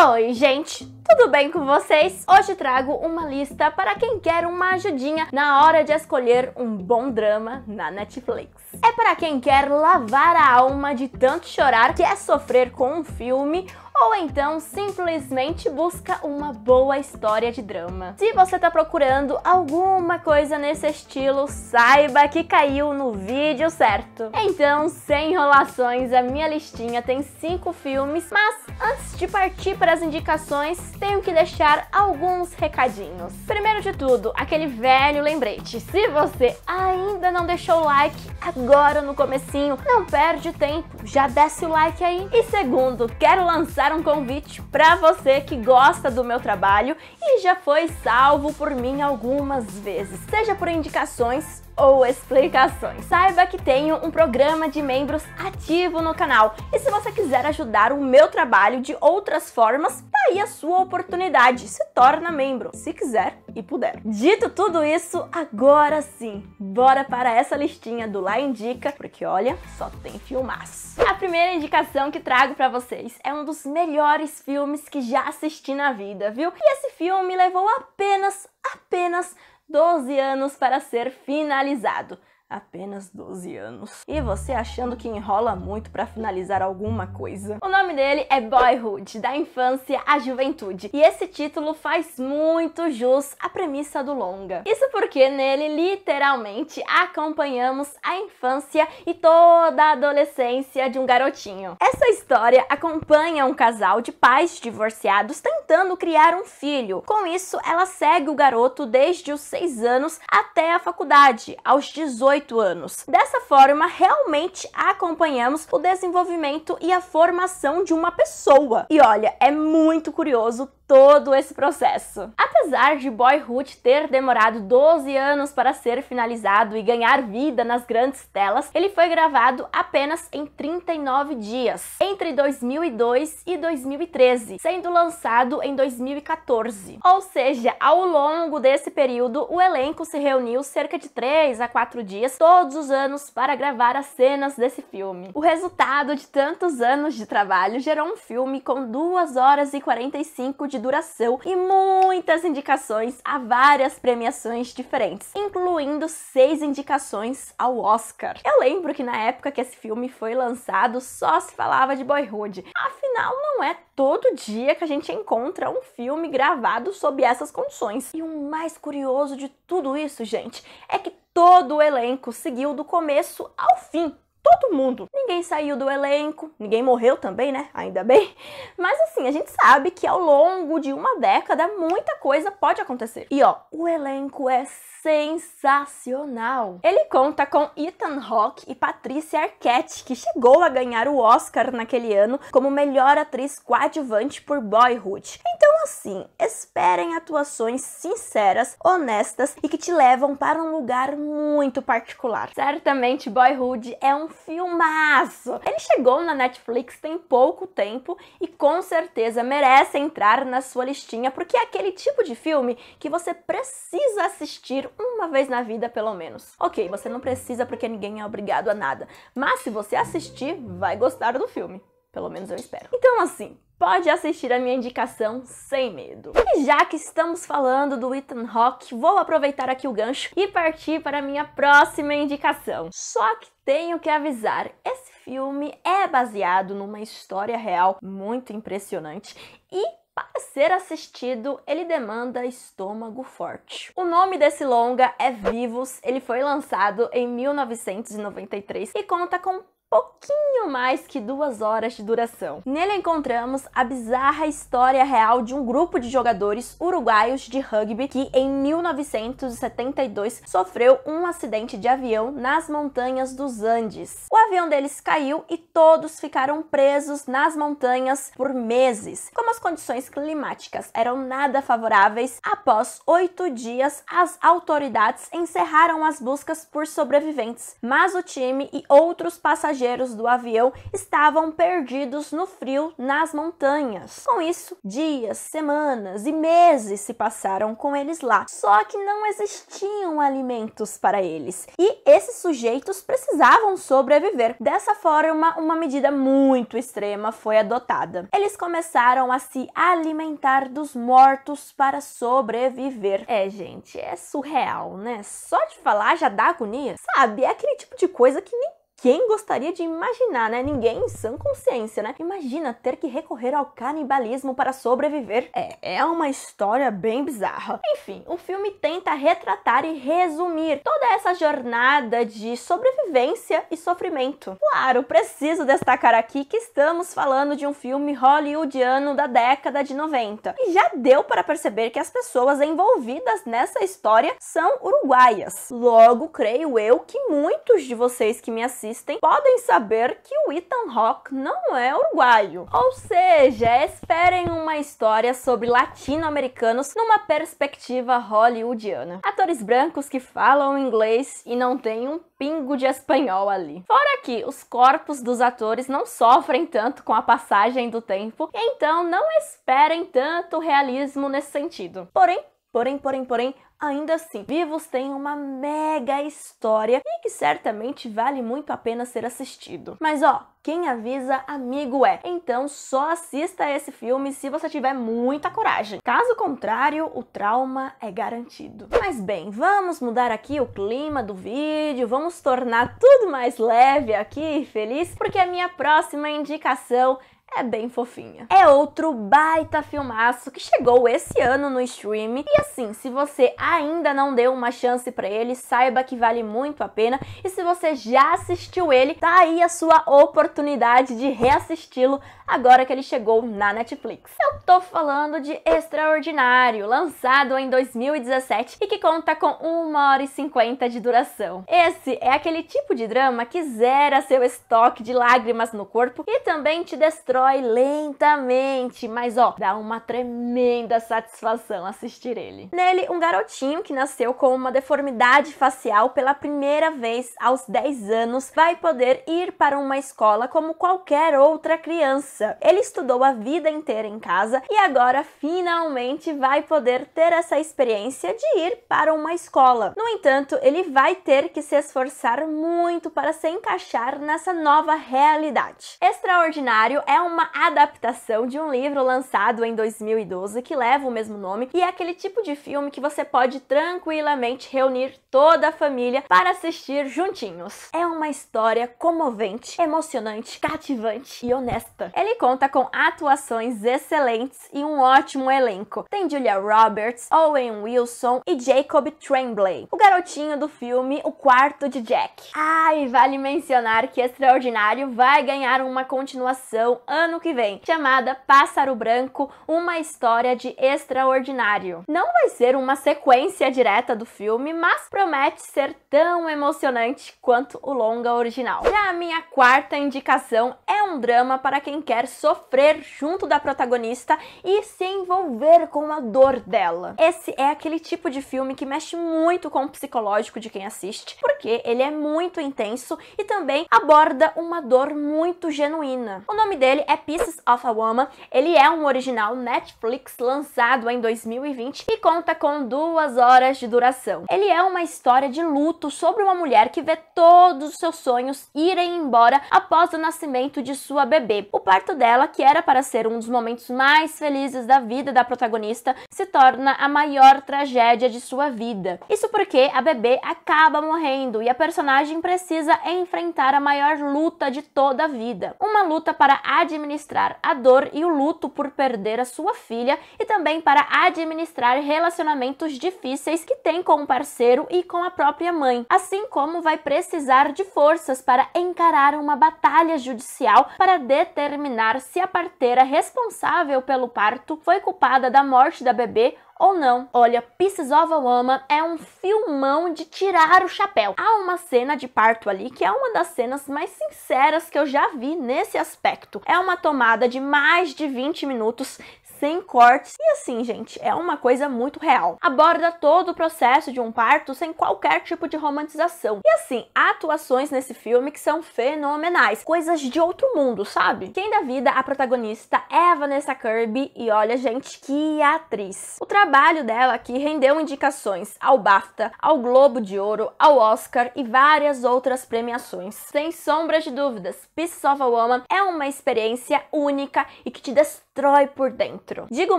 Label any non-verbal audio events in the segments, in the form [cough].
Oi, gente! Tudo bem com vocês? Hoje trago uma lista para quem quer uma ajudinha na hora de escolher um bom drama na Netflix. É para quem quer lavar a alma de tanto chorar quer é sofrer com um filme ou então simplesmente busca uma boa história de drama. Se você está procurando alguma coisa nesse estilo, saiba que caiu no vídeo certo. Então, sem enrolações, a minha listinha tem cinco filmes, mas antes de partir para as indicações, tenho que deixar alguns recadinhos. Primeiro de tudo, aquele velho lembrete. Se você ainda não deixou o like agora no comecinho, não perde tempo, já desce o like aí. E segundo, quero lançar deixar um convite para você que gosta do meu trabalho e já foi salvo por mim algumas vezes, seja por indicações ou explicações. Saiba que tenho um programa de membros ativo no canal e se você quiser ajudar o meu trabalho de outras formas, tá aí a sua oportunidade, se torna membro, se quiser e puder. Dito tudo isso, agora sim, bora para essa listinha do Lá Indica, porque olha, só tem filmaço. A primeira indicação que trago para vocês é um dos melhores filmes que já assisti na vida, viu? E esse filme levou apenas, apenas 12 anos para ser finalizado apenas 12 anos. E você achando que enrola muito para finalizar alguma coisa? O nome dele é Boyhood, da infância à juventude. E esse título faz muito jus à premissa do longa. Isso porque nele literalmente acompanhamos a infância e toda a adolescência de um garotinho. Essa história acompanha um casal de pais divorciados tentando criar um filho. Com isso, ela segue o garoto desde os 6 anos até a faculdade, aos 18 18 anos. Dessa forma, realmente acompanhamos o desenvolvimento e a formação de uma pessoa. E olha, é muito curioso todo esse processo. Apesar de Boyhood ter demorado 12 anos para ser finalizado e ganhar vida nas grandes telas, ele foi gravado apenas em 39 dias, entre 2002 e 2013, sendo lançado em 2014. Ou seja, ao longo desse período, o elenco se reuniu cerca de 3 a 4 dias todos os anos para gravar as cenas desse filme. O resultado de tantos anos de trabalho gerou um filme com 2 horas e 45 de de duração e muitas indicações a várias premiações diferentes, incluindo seis indicações ao Oscar. Eu lembro que na época que esse filme foi lançado só se falava de Boyhood. Afinal, não é todo dia que a gente encontra um filme gravado sob essas condições. E o mais curioso de tudo isso, gente, é que todo o elenco seguiu do começo ao fim todo mundo. Ninguém saiu do elenco, ninguém morreu também, né? Ainda bem. [laughs] Mas assim, a gente sabe que ao longo de uma década muita coisa pode acontecer. E ó, o elenco é sensacional. Ele conta com Ethan Hawke e Patricia Arquette, que chegou a ganhar o Oscar naquele ano como melhor atriz coadjuvante por Boyhood. Então assim, esperem atuações sinceras, honestas e que te levam para um lugar muito particular. Certamente Boyhood é um filmaço! Ele chegou na Netflix tem pouco tempo e com certeza merece entrar na sua listinha, porque é aquele tipo de filme que você precisa assistir uma vez na vida, pelo menos. Ok, você não precisa porque ninguém é obrigado a nada, mas se você assistir, vai gostar do filme. Pelo menos eu espero. Então, assim, pode assistir a minha indicação sem medo. E já que estamos falando do Ethan Hawke, vou aproveitar aqui o gancho e partir para a minha próxima indicação. Só que tenho que avisar, esse filme é baseado numa história real muito impressionante e para ser assistido, ele demanda estômago forte. O nome desse longa é Vivos, ele foi lançado em 1993 e conta com pouquinho mais que duas horas de duração. Nele encontramos a bizarra história real de um grupo de jogadores uruguaios de rugby que, em 1972, sofreu um acidente de avião nas montanhas dos Andes. O avião deles caiu e todos ficaram presos nas montanhas por meses. Como as condições climáticas eram nada favoráveis, após oito dias, as autoridades encerraram as buscas por sobreviventes, mas o time e outros passageiros passageiros do avião estavam perdidos no frio nas montanhas. Com isso, dias, semanas e meses se passaram com eles lá. Só que não existiam alimentos para eles e esses sujeitos precisavam sobreviver. Dessa forma, uma medida muito extrema foi adotada. Eles começaram a se alimentar dos mortos para sobreviver. É, gente, é surreal, né? Só de falar já dá agonia. Sabe, é aquele tipo de coisa que nem quem gostaria de imaginar, né? Ninguém em sã consciência, né? Imagina ter que recorrer ao canibalismo para sobreviver. É, é uma história bem bizarra. Enfim, o filme tenta retratar e resumir toda essa jornada de sobrevivência e sofrimento. Claro, preciso destacar aqui que estamos falando de um filme hollywoodiano da década de 90. E já deu para perceber que as pessoas envolvidas nessa história são uruguaias. Logo, creio eu que muitos de vocês que me assistem assistem podem saber que o Ethan Hawke não é uruguaio. Ou seja, esperem uma história sobre latino-americanos numa perspectiva hollywoodiana. Atores brancos que falam inglês e não têm um pingo de espanhol ali. Fora que os corpos dos atores não sofrem tanto com a passagem do tempo, então não esperem tanto realismo nesse sentido. Porém, Porém, porém, porém, ainda assim, Vivos tem uma mega história e que certamente vale muito a pena ser assistido. Mas ó, quem avisa, amigo é. Então só assista esse filme se você tiver muita coragem. Caso contrário, o trauma é garantido. Mas bem, vamos mudar aqui o clima do vídeo, vamos tornar tudo mais leve aqui e feliz, porque a minha próxima indicação é bem fofinha. É outro baita filmaço que chegou esse ano no stream. E assim, se você ainda não deu uma chance para ele, saiba que vale muito a pena. E se você já assistiu ele, tá aí a sua oportunidade de reassisti-lo agora que ele chegou na Netflix. Eu tô falando de Extraordinário, lançado em 2017 e que conta com 1 hora e 50 de duração. Esse é aquele tipo de drama que zera seu estoque de lágrimas no corpo e também te destrói dói lentamente, mas ó, dá uma tremenda satisfação assistir ele. Nele, um garotinho que nasceu com uma deformidade facial pela primeira vez aos 10 anos vai poder ir para uma escola como qualquer outra criança. Ele estudou a vida inteira em casa e agora finalmente vai poder ter essa experiência de ir para uma escola. No entanto, ele vai ter que se esforçar muito para se encaixar nessa nova realidade. Extraordinário é um uma adaptação de um livro lançado em 2012 que leva o mesmo nome e é aquele tipo de filme que você pode tranquilamente reunir toda a família para assistir juntinhos. É uma história comovente, emocionante, cativante e honesta. Ele conta com atuações excelentes e um ótimo elenco. Tem Julia Roberts, Owen Wilson e Jacob Tremblay. O garotinho do filme O Quarto de Jack. Ah, e vale mencionar que Extraordinário vai ganhar uma continuação ano que vem, chamada Pássaro Branco, uma história de extraordinário. Não vai ser uma sequência direta do filme, mas promete ser tão emocionante quanto o longa original. Já a minha quarta indicação é um drama para quem quer sofrer junto da protagonista e se envolver com a dor dela. Esse é aquele tipo de filme que mexe muito com o psicológico de quem assiste, porque ele é muito intenso e também aborda uma dor muito genuína. O nome dele é Pieces of a Woman. Ele é um original Netflix lançado em 2020 e conta com duas horas de duração. Ele é uma história de luto sobre uma mulher que vê todos os seus sonhos irem embora após o nascimento de sua bebê. O parto dela, que era para ser um dos momentos mais felizes da vida da protagonista, se torna a maior tragédia de sua vida. Isso porque a bebê acaba morrendo e a personagem precisa enfrentar a maior luta de toda a vida. Uma luta para admitir administrar a dor e o luto por perder a sua filha e também para administrar relacionamentos difíceis que tem com o parceiro e com a própria mãe, assim como vai precisar de forças para encarar uma batalha judicial para determinar se a parteira responsável pelo parto foi culpada da morte da bebê ou não. Olha, Pieces of a Woman é um filmão de tirar o chapéu. Há uma cena de parto ali que é uma das cenas mais sinceras que eu já vi nesse aspecto. É uma tomada de mais de 20 minutos sem cortes. E assim, gente, é uma coisa muito real. Aborda todo o processo de um parto sem qualquer tipo de romantização. E assim, há atuações nesse filme que são fenomenais, coisas de outro mundo, sabe? Quem dá vida à protagonista é a Vanessa Kirby e olha, gente, que atriz. O trabalho dela aqui rendeu indicações ao BAFTA, ao Globo de Ouro, ao Oscar e várias outras premiações. Sem sombras de dúvidas, Pieces of a Woman é uma experiência única e que te destrói destrói por dentro. Digo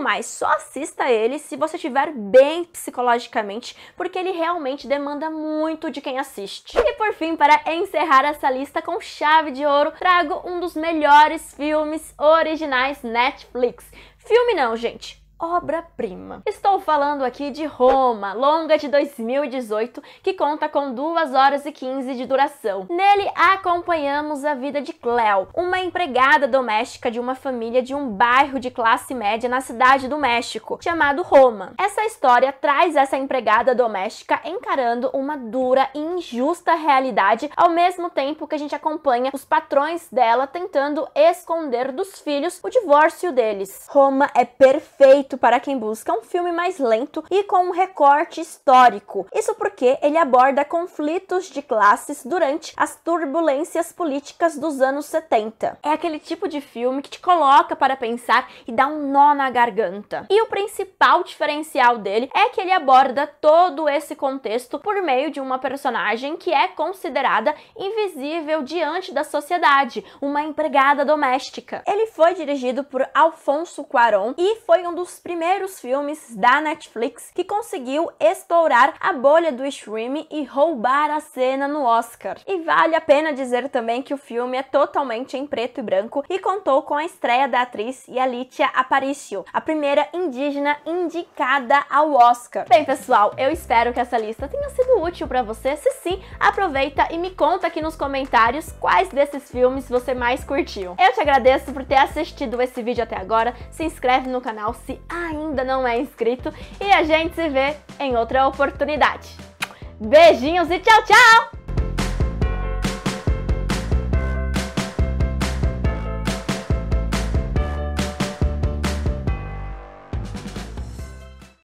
mais, só assista ele se você estiver bem psicologicamente, porque ele realmente demanda muito de quem assiste. E por fim, para encerrar essa lista com chave de ouro, trago um dos melhores filmes originais Netflix. Filme não, gente obra-prima. Estou falando aqui de Roma, longa de 2018, que conta com 2 horas e 15 de duração. Nele acompanhamos a vida de Cleo, uma empregada doméstica de uma família de um bairro de classe média na cidade do México, chamado Roma. Essa história traz essa empregada doméstica encarando uma dura e injusta realidade, ao mesmo tempo que a gente acompanha os patrões dela tentando esconder dos filhos o divórcio deles. Roma é perfeita perfeito para quem busca um filme mais lento e com um recorte histórico. Isso porque ele aborda conflitos de classes durante as turbulências políticas dos anos 70. É aquele tipo de filme que te coloca para pensar e dá um nó na garganta. E o principal diferencial dele é que ele aborda todo esse contexto por meio de uma personagem que é considerada invisível diante da sociedade, uma empregada doméstica. Ele foi dirigido por Alfonso Cuarón e foi um dos primeiros filmes da Netflix que conseguiu estourar a bolha do streaming e roubar a cena no Oscar. E vale a pena dizer também que o filme é totalmente em preto e branco e contou com a estreia da atriz Yalitia Aparicio, a primeira indígena indicada ao Oscar. Bem, pessoal, eu espero que essa lista tenha sido útil para você. Se sim, aproveita e me conta aqui nos comentários quais desses filmes você mais curtiu. Eu te agradeço por ter assistido esse vídeo até agora. Se inscreve no canal se ainda não é inscrito e a gente se vê em outra oportunidade. Beijinhos e tchau, tchau!